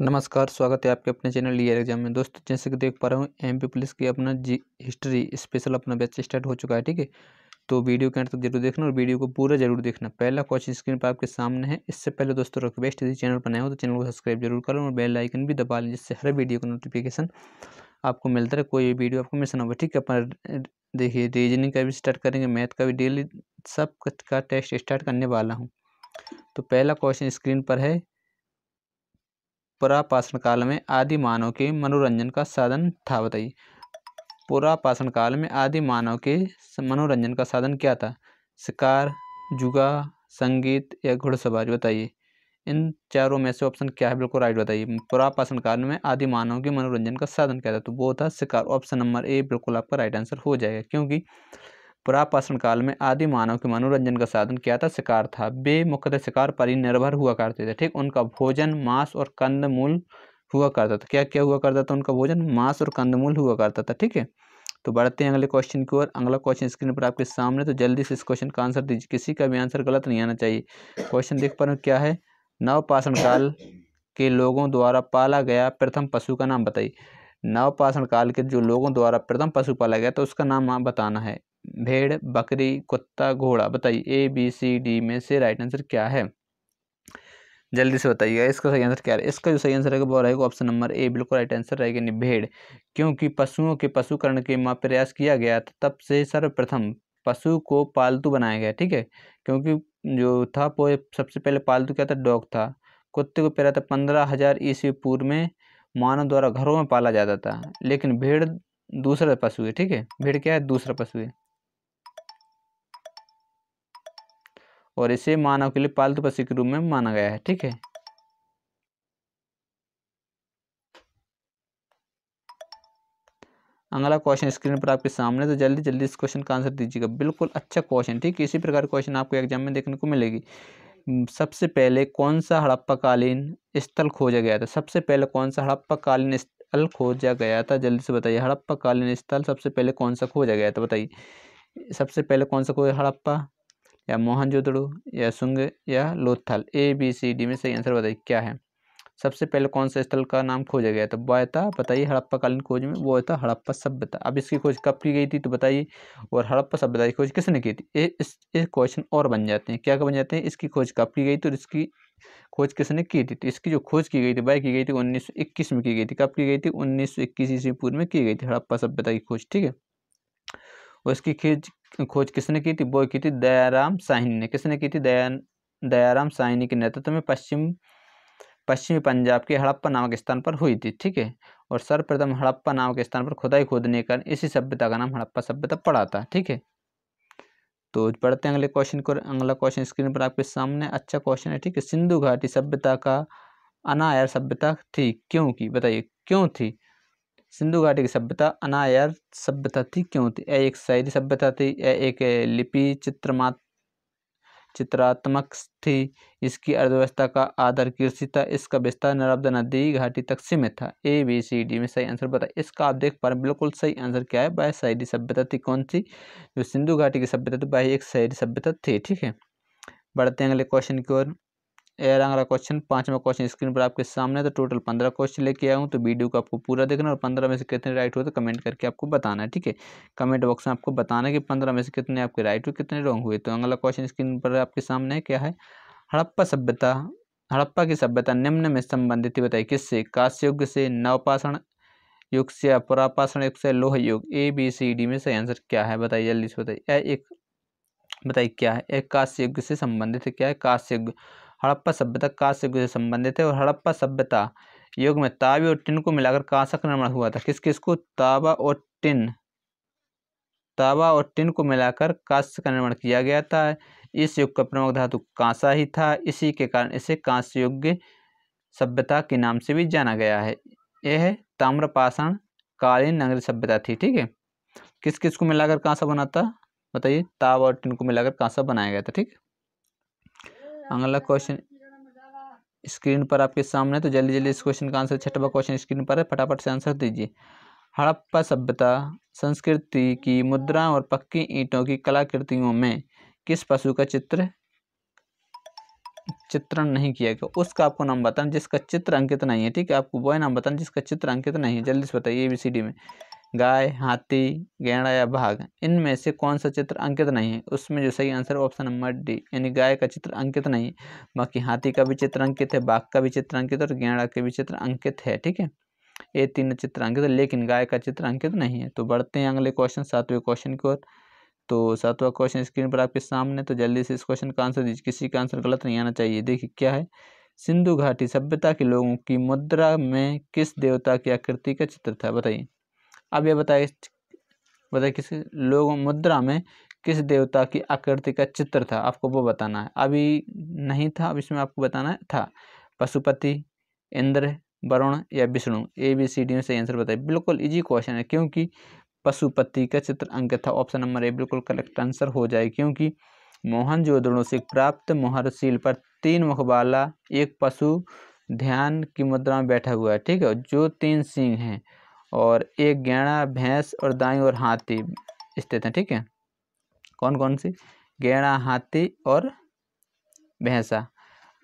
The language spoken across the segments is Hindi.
नमस्कार स्वागत है आपके अपने चैनल डी एग्जाम में दोस्तों जैसे कि देख पा रहा हूँ एमपी पुलिस की अपना जी हिस्ट्री स्पेशल अपना बैच स्टार्ट हो चुका है ठीक है तो वीडियो के अंत तक जरूर देखना और वीडियो को पूरा जरूर देखना पहला क्वेश्चन स्क्रीन पर आपके सामने है इससे पहले दोस्तों रिक्वेस्ट यदि चैनल पर नए हो तो चैनल को सब्सक्राइब जरूर करो और बेल आइकन भी दबा लें जिससे हर वीडियो का नोटिफिकेशन आपको मिलता रहे कोई वीडियो आपको मिस ना हो ठीक है अपना देखिए रीजनिंग का भी स्टार्ट करेंगे मैथ का भी डेली सब का टेस्ट स्टार्ट करने वाला हूँ तो पहला क्वेश्चन स्क्रीन पर है पुरापाषण काल में आदि मानव के मनोरंजन का साधन था बताइए पुरापाषण काल में आदि मानव के मनोरंजन का साधन क्या था शिकार जुगा संगीत या घुड़सवारी बताइए इन चारों में से ऑप्शन क्या है बिल्कुल राइट बताइए पुरापाषण काल में आदि मानव के मनोरंजन का साधन क्या था तो वो था शिकार ऑप्शन नंबर ए बिल्कुल आपका राइट आंसर हो जाएगा क्योंकि पुरापाषण काल में आदि मानव के मनोरंजन का साधन क्या था शिकार था वे मुख्यतः शिकार पर ही निर्भर हुआ करते थे ठीक उनका भोजन मांस और कंद मूल हुआ करता था क्या क्या हुआ करता था उनका भोजन मांस और कंद मूल हुआ करता था ठीक है तो बढ़ते हैं अगले क्वेश्चन की ओर अगला क्वेश्चन स्क्रीन पर आपके सामने तो जल्दी से इस क्वेश्चन का आंसर दीजिए किसी का भी आंसर गलत नहीं आना चाहिए क्वेश्चन देख पा रहे क्या है नवपाषण काल के लोगों द्वारा पाला गया प्रथम पशु का नाम बताइए नवपाषण काल के जो लोगों द्वारा प्रथम पशु पाला गया तो उसका नाम बताना है भेड़ बकरी कुत्ता घोड़ा बताइए ए बी सी डी में से राइट आंसर क्या है जल्दी से बताइएगा इसका सही आंसर क्या है इसका जो सही आंसर रहेगा वो रहेगा ऑप्शन नंबर ए बिल्कुल राइट आंसर रहेगा भेड़ क्योंकि पशुओं के पशुकरण के माँ प्रयास किया गया था तब से सर्वप्रथम पशु को पालतू बनाया गया ठीक है क्योंकि जो था वो सबसे पहले पालतू क्या था डॉग था कुत्ते को पहला था तो पंद्रह हज़ार ईस्वी पूर्व में मानव द्वारा घरों में पाला जाता था लेकिन भेड़ दूसरा पशु है ठीक है भेड़ क्या है दूसरा पशु है और इसे मानव के लिए पालतू पशु के रूप में माना गया है ठीक है अगला क्वेश्चन स्क्रीन पर आपके सामने तो जल्दी जल्दी इस क्वेश्चन का आंसर दीजिएगा बिल्कुल अच्छा क्वेश्चन ठीक है इसी प्रकार क्वेश्चन आपको एग्जाम में देखने को मिलेगी सबसे पहले कौन सा हड़प्पा कालीन स्थल खोजा गया था सबसे पहले कौन सा हड़प्पा कालीन स्थल खोजा गया था जल्दी से बताइए हड़प्पा कालीन स्थल सबसे पहले कौन सा खोजा गया था बताइए सबसे पहले कौन सा खोजा हड़प्पा या मोहनजोदड़ो या सुंग या Lothal A B C D में सही आंसर बताइए क्या है सबसे पहले कौन से स्थल का नाम खोजा गया तो था बताइए हड़प्पा कालीन खोज में वो था हड़प्पा सभ्यता अब इसकी खोज कब की गई थी तो बताइए और हड़प्पा सभ्यता की खोज किसने की थी ए, इस क्वेश्चन और बन जाते हैं क्या बन जाते हैं इसकी खोज कब की गई थी और इसकी खोज किसने की थी तो इसकी जो खोज की गई थी वह की गई थी उन्नीस में की गई थी कब की गई थी 1921 ईस्वी पूर्व में की गई थी हड़प्पा सभ्यता की खोज ठीक है और इसकी खोज खोज किसने की थी वो की थी दयाराम साहिनी ने किसने की थी दया दयाराम साहिनी के नेतृत्व में पश्चिम पश्चिमी पंजाब के हड़प्पा नामक स्थान पर हुई थी ठीक है और सर्वप्रथम हड़प्पा नामक स्थान पर खुदाई खोदने कारण इसी सभ्यता का नाम हड़प्पा सभ्यता पड़ा था ठीक है तो पढ़ते हैं अगले क्वेश्चन को अगला क्वेश्चन स्क्रीन पर आपके सामने अच्छा क्वेश्चन है ठीक है सिंधु घाटी सभ्यता का अनायर सभ्यता थी क्यों की बताइए क्यों थी सिंधु घाटी की सभ्यता अनायर सभ्यता थी क्यों थी यह एक शहरी सभ्यता थी यह एक लिपि चित्रमा चित्रात्मक थी इसकी अर्थव्यवस्था का आधार कृषि था इसका विस्तार नर्मदा नदी घाटी तक सीमित था ए बी सी डी में सही आंसर बताए इसका आप देख पा रहे बिल्कुल सही आंसर क्या है वह शहरी सभ्यता थी कौन सी जो सिंधु घाटी की सभ्यता थी वह एक शहरी सभ्यता थी ठीक है बढ़ते हैं अगले क्वेश्चन की ओर एयर रहा क्वेश्चन पांचवा क्वेश्चन स्क्रीन पर आपके सामने तो टोटल पंद्रह क्वेश्चन लेके आया हूँ तो वीडियो को आपको पूरा देखना और पंद्रह में से कितने राइट हुए तो कमेंट करके आपको बताना है ठीक है कमेंट बॉक्स में आपको बताना है कि पंद्रह में से कितने आपके राइट हुए कितने रॉन्ग हुए तो अगला क्वेश्चन स्क्रीन पर आपके सामने क्या है हड़प्पा सभ्यता हड़प्पा की सभ्यता निम्न में संबंधित बताइए किससे काश्य युग से नवपाषण युग से अपरापाषण युग से लोह युग ए बी सी डी में सही आंसर क्या है बताइए जल्दी से बताइए एक बताइए क्या है एक काश्य युग से संबंधित क्या है काश्य युग हड़प्पा सभ्यता कांस्य से संबंधित है और हड़प्पा सभ्यता युग में ताबी और टिन को मिलाकर कांसा का निर्माण हुआ था किस किस को ताबा और टिन ताबा और टिन को मिलाकर कांस्य का निर्माण किया गया था इस युग का प्रमुख धातु कांसा ही था इसी के कारण इसे कांस्य युग सभ्यता के नाम से भी जाना गया है यह ताम्रपाषाण कालीन नगरी सभ्यता थी ठीक है किस किस को मिलाकर कांसा बना था बताइए तावा और टिन को मिलाकर कांसा बनाया गया था ठीक है अगला क्वेश्चन स्क्रीन पर आपके सामने तो जल्दी जल्दी इस क्वेश्चन का आंसर छठवा क्वेश्चन स्क्रीन पर है फटाफट से आंसर दीजिए हड़प्पा सभ्यता संस्कृति की मुद्रा और पक्की ईंटों की कलाकृतियों में किस पशु का चित्र चित्रण नहीं किया गया उसका आपको नाम बताना जिसका चित्र अंकित नहीं है ठीक है आपको वह नाम बताना जिसका चित्र अंकित नहीं है जल्दी से बताइए ए बी सी डी में गाय हाथी गहरा या भाग इनमें से कौन सा चित्र अंकित नहीं है उसमें जो सही आंसर ऑप्शन नंबर डी यानी गाय का चित्र अंकित नहीं है बाकी हाथी का भी चित्र अंकित है बाघ का भी चित्र अंकित और गहरा के भी चित्र अंकित है ठीक है ये तीन चित्र अंकित है लेकिन गाय का चित्र अंकित नहीं है तो बढ़ते हैं अगले क्वेश्चन सातवें क्वेश्चन की ओर तो सातवां क्वेश्चन स्क्रीन पर आपके सामने तो जल्दी से इस क्वेश्चन का आंसर दीजिए किसी का आंसर गलत नहीं आना चाहिए देखिए क्या है सिंधु घाटी सभ्यता के लोगों की मुद्रा में किस देवता की आकृति का चित्र था बताइए अब ये बताइए बताइए किस लोग मुद्रा में किस देवता की आकृति का चित्र था आपको वो बताना है अभी नहीं था अब इसमें आपको बताना है था पशुपति इंद्र वरुण या Vishnu A B C D में सही आंसर बताइए बिल्कुल इजी क्वेश्चन है क्योंकि पशुपति का चित्र अंक था ऑप्शन नंबर ए बिल्कुल करेक्ट आंसर हो जाए क्योंकि मोहन से प्राप्त मोहरशील पर तीन मुखबाला एक पशु ध्यान की मुद्रा में बैठा हुआ है ठीक है जो तीन सिंह हैं और एक गैणा भैंस और दाई और हाथी स्थित हैं ठीक है कौन कौन सी गैणा हाथी और भैंसा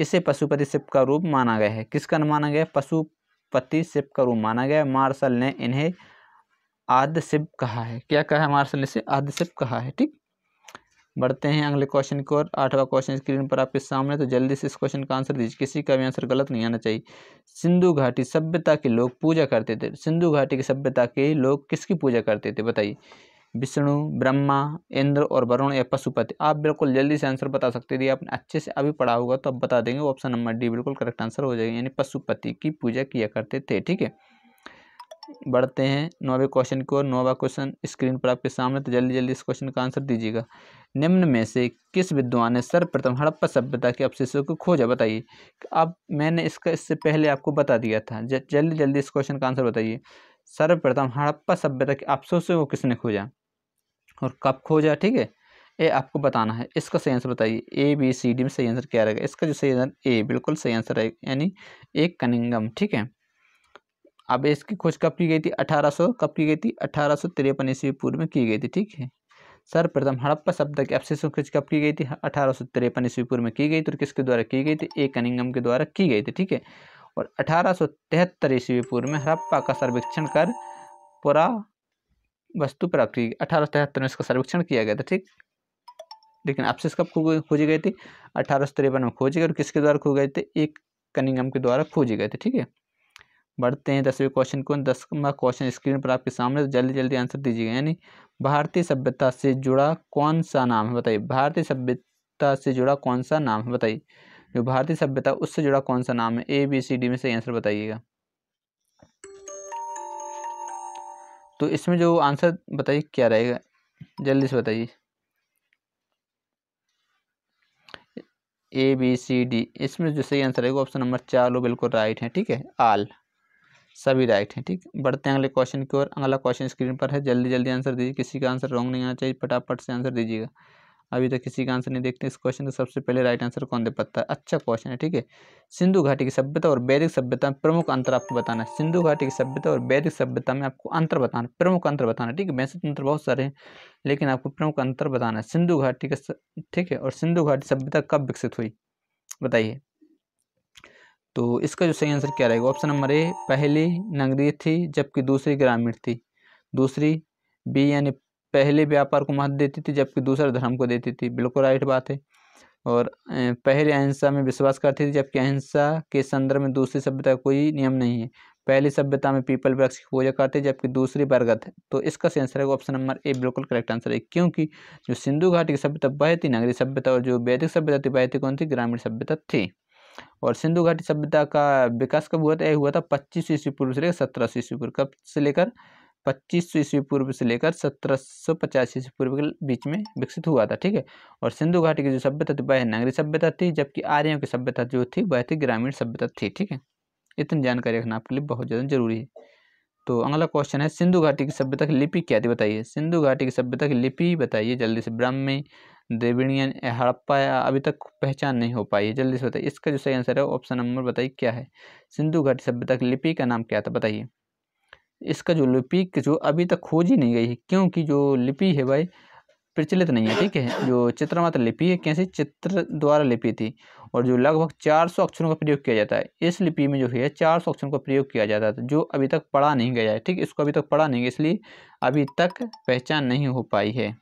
इसे पशुपति शिप का रूप माना गया है किसका माना गया पशुपति शिप का रूप माना गया मार्शल ने इन्हें आदि शिव कहा है क्या कहा है मार्शल ने इसे आदि शिव कहा है ठीक बढ़ते हैं अगले क्वेश्चन की ओर आठवां क्वेश्चन स्क्रीन पर आपके सामने तो जल्दी से इस क्वेश्चन का आंसर दीजिए किसी का भी आंसर गलत नहीं आना चाहिए सिंधु घाटी सभ्यता के लोग पूजा करते थे सिंधु घाटी की सभ्यता के लोग किसकी पूजा करते थे बताइए विष्णु ब्रह्मा इंद्र और वरुण या पशुपति आप बिल्कुल जल्दी से आंसर बता सकते थे आपने अच्छे से अभी पढ़ा होगा तो आप बता देंगे ऑप्शन नंबर डी बिल्कुल करेक्ट आंसर हो जाएगा यानी पशुपति की पूजा किया करते थे ठीक है बढ़ते हैं नौवे क्वेश्चन की ओर नौवा क्वेश्चन स्क्रीन पर आपके सामने तो जल्दी जल्दी इस क्वेश्चन का आंसर दीजिएगा निम्न में से किस विद्वान ने सर्वप्रथम हड़प्पा सभ्यता के अवशेषों को खोजा बताइए अब मैंने इसका इससे पहले आपको बता दिया था जल्दी जल्दी इस क्वेश्चन का आंसर बताइए सर्वप्रथम हड़प्पा सभ्यता के अवशेषों को किसने खोजा और कब खोजा ठीक है ये आपको बताना है इसका सही आंसर बताइए ए बी सी डी में सही आंसर क्या रहेगा इसका जो सही आंसर ए बिल्कुल सही आंसर रहेगा यानी ए कनिंगम ठीक है अब इसकी खोज कब की गई थी अठारह सौ कब की गई थी अठारह सौ तिरपन ईस्वी पूर्व में की गई थी ठीक है सर्वप्रथम हड़प्पा शब्द की अवशेषों की खोज कब की गई थी अठारह सौ तिरपन ईस्वी पूर्व में की गई थी और किसके द्वारा की गई थी ए कनिंगम के द्वारा की गई थी ठीक है और अठारह सौ तिहत्तर ईस्वी पूर्व में हड़प्पा का सर्वेक्षण कर पूरा वस्तु प्राप्त की अठारह सौ तिहत्तर में इसका सर्वेक्षण किया गया था ठीक लेकिन अवशेष कब खोजी गई थी अठारह सौ तिरपन में खोजी गई और किसके द्वारा खो गए थे एक कनिंगम के द्वारा खोजे गए थे ठीक है बढ़ते हैं दसवें क्वेश्चन को दसवा क्वेश्चन स्क्रीन पर आपके सामने तो जल्दी जल्दी आंसर दीजिएगा यानी भारतीय सभ्यता से जुड़ा कौन सा नाम है बताइए भारतीय सभ्यता से जुड़ा कौन सा नाम है बताइए जो भारतीय सभ्यता उससे जुड़ा कौन सा नाम है ए बी सी डी में सही आंसर बताइएगा तो इसमें जो आंसर बताइए क्या रहेगा जल्दी से बताइए ए बी सी डी इसमें जो सही आंसर रहेगा ऑप्शन नंबर चार लो बिल्कुल राइट है ठीक है आल सभी राइट हैं ठीक बढ़ते हैं अगले क्वेश्चन की ओर अगला क्वेश्चन स्क्रीन पर है जल्दी जल्दी आंसर दीजिए किसी का आंसर रॉन्ग नहीं आना चाहिए फटाफट से आंसर दीजिएगा अभी तक किसी का आंसर नहीं देखते इस क्वेश्चन का सबसे पहले राइट आंसर कौन दे पता है अच्छा क्वेश्चन है ठीक है सिंधु घाटी की सभ्यता और वैदिक सभ्यता में प्रमुख अंतर आपको बताना है सिंधु घाटी की सभ्यता और वैदिक सभ्यता में आपको अंतर बताना है प्रमुख अंतर बताना है ठीक है वैसे तो अंतर बहुत सारे हैं लेकिन आपको प्रमुख अंतर बताना है सिंधु घाटी का ठीक है और सिंधु घाटी सभ्यता कब विकसित हुई बताइए तो इसका जो सही आंसर क्या रहेगा ऑप्शन नंबर ए पहली नगरीय थी जबकि दूसरी ग्रामीण थी दूसरी बी यानी पहले व्यापार को महत्व देती थी जबकि दूसरा धर्म को देती थी बिल्कुल राइट बात है और पहले अहिंसा में विश्वास करती थी जबकि अहिंसा के संदर्भ में दूसरी सभ्यता कोई नियम नहीं है पहली सभ्यता में पीपल वृक्ष की पूजा करते जबकि दूसरी बरगद है तो इसका सही आंसर है ऑप्शन नंबर ए बिल्कुल करेक्ट आंसर है क्योंकि जो सिंधु घाटी की सभ्यता बहती नगरी सभ्यता और जो वैदिक सभ्यता थी वह कौन थी ग्रामीण सभ्यता थी और सिंधु घाटी सभ्यता का विकास कब हुआ था यह हुआ था पच्चीस ईस्वी पूर्व से लेकर सत्रह सौ ईस्वी पूर्व कब से लेकर पच्चीस सौ ईस्वी पूर्व से लेकर सत्रह सौ पचास ईस्वी पूर्व के बीच में विकसित हुआ था ठीक है और सिंधु घाटी की जो सभ्यता थी वह नगरी सभ्यता थी जबकि आर्यों की सभ्यता जो थी वह थी ग्रामीण सभ्यता थी ठीक है इतनी जानकारी रखना आपके लिए बहुत ज़्यादा जरूरी है तो अगला क्वेश्चन है सिंधु घाटी की सभ्यता की लिपि क्या थी बताइए सिंधु घाटी की सभ्यता की लिपि बताइए जल्दी से ब्राह्मी द्रविड़ियन हड़प्पा अभी तक पहचान नहीं हो पाई है जल्दी से बताइए इसका जो सही आंसर है ऑप्शन नंबर बताइए क्या है सिंधु घाटी सभ्यता की लिपि का नाम क्या था बताइए इसका जो लिपि जो अभी तक खोज ही नहीं गई है क्योंकि जो लिपि है भाई प्रचलित नहीं है ठीक है जो चित्रमात्र लिपि है कैसे चित्र द्वारा लिपि थी और जो लगभग चार सौ अक्षरों का प्रयोग किया जाता है इस लिपि में जो है चार सौ अक्षरों का प्रयोग किया जाता था जो अभी तक पढ़ा नहीं गया है ठीक इसको अभी तक पढ़ा नहीं गया इसलिए अभी तक पहचान नहीं हो पाई है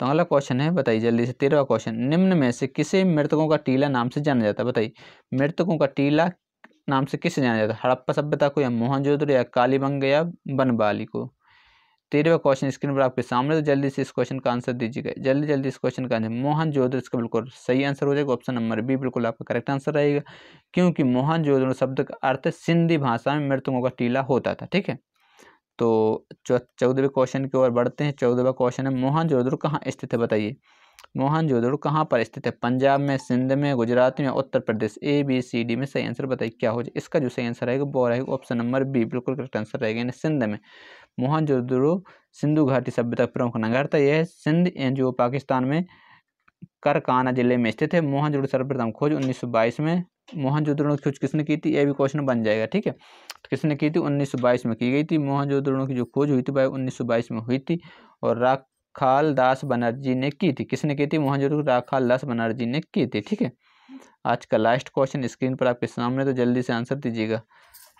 तो अगला क्वेश्चन है बताइए जल्दी से तेरहवा क्वेश्चन निम्न में से किसे मृतकों का टीला नाम से जाना जाता है बताइए मृतकों का टीला नाम से किसे जाना जाता है हड़प्पा सभ्यता को या मोहनजोदड़ो या कालीबंग या बनबाली को तेरहवा क्वेश्चन स्क्रीन पर आपके सामने तो जल्दी से इस क्वेश्चन का आंसर दीजिएगा जल्दी जल्दी इस क्वेश्चन का आंसर मोहन जोधर इसका बिल्कुल सही आंसर हो जाएगा ऑप्शन नंबर बी बिल्कुल आपका करेक्ट आंसर रहेगा क्योंकि मोहन जोधर शब्द का अर्थ सिंधी भाषा में मृतकों का टीला होता था ठीक है तो चौदहवें क्वेश्चन की ओर बढ़ते हैं चौदहवा क्वेश्चन है मोहन जोदड़ो कहाँ स्थित है बताइए मोहन जोदड़ो कहाँ पर स्थित है पंजाब में सिंध में गुजरात में उत्तर प्रदेश ए बी सी डी में सही आंसर बताइए क्या हो जाए इसका जो सही आंसर रहेगा वो रहेगा ऑप्शन नंबर बी बिल्कुल करेक्ट आंसर रहेगा यानी सिंध में मोहन जोदड़ो सिंधु घाटी सभ्यता प्रमुख नगर था यह सिंध जो पाकिस्तान में करकाना जिले में स्थित है मोहन जोड़ो सर्वप्रथम खोज बाईस में मोहनजोदड़ो की खोज किसने की थी यह भी क्वेश्चन बन जाएगा ठीक है तो किसने की थी 1922 में की गई थी मोहनजोदड़ो की जो खोज हुई थी वह 1922 में हुई थी और राखाल दास बनर्जी ने की थी किसने की थी मोहनजोदड़ो राखाल दास बनर्जी ने की थी ठीक है आज का लास्ट क्वेश्चन स्क्रीन पर आपके सामने तो जल्दी से आंसर दीजिएगा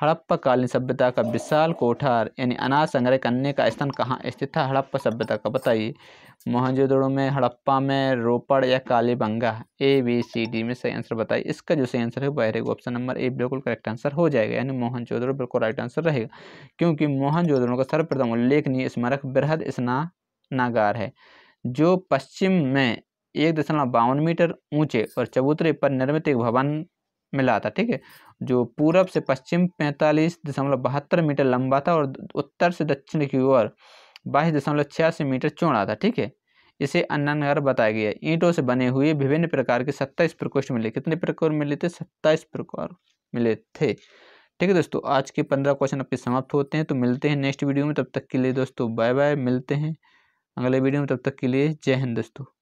हड़प्पाकालीन सभ्यता का विशाल कोठार यानी अनाज संग्रह करने का स्थान कहाँ स्थित था हड़प्पा सभ्यता का बताइए मोहनजोदड़ो में हड़प्पा में रोपड़ या Kalibangan A B C D में सही आंसर बताइए इसका जो सही आंसर है वह रहेगा ऑप्शन नंबर ए बिल्कुल करेक्ट आंसर हो जाएगा यानी मोहनजोदड़ो बिल्कुल राइट आंसर रहेगा क्योंकि मोहनजोदड़ो का सर्वप्रथम उल्लेखनीय स्मारक बृहद स्नानागार है जो पश्चिम में एक दशमलव बावन मीटर ऊंचे और चबूतरे पर निर्मित एक भवन मिला था ठीक है जो पूरब से पश्चिम पैंतालीस दशमलव बहत्तर मीटर लंबा था और उत्तर से दक्षिण की ओर बाईस दशमलव छियासी मीटर चौड़ा था ठीक है इसे अन्नानगर नगर बताया गया है ईंटों से बने हुए विभिन्न प्रकार के सत्ताईस प्रकोष्ठ मिले कितने प्रकोर मिले थे सत्ताईस प्रकार मिले थे ठीक है दोस्तों आज के पंद्रह क्वेश्चन आपके समाप्त होते हैं तो मिलते हैं नेक्स्ट वीडियो में तब तक के लिए दोस्तों बाय बाय मिलते हैं अगले वीडियो में तब तक के लिए जय हिंद दोस्तों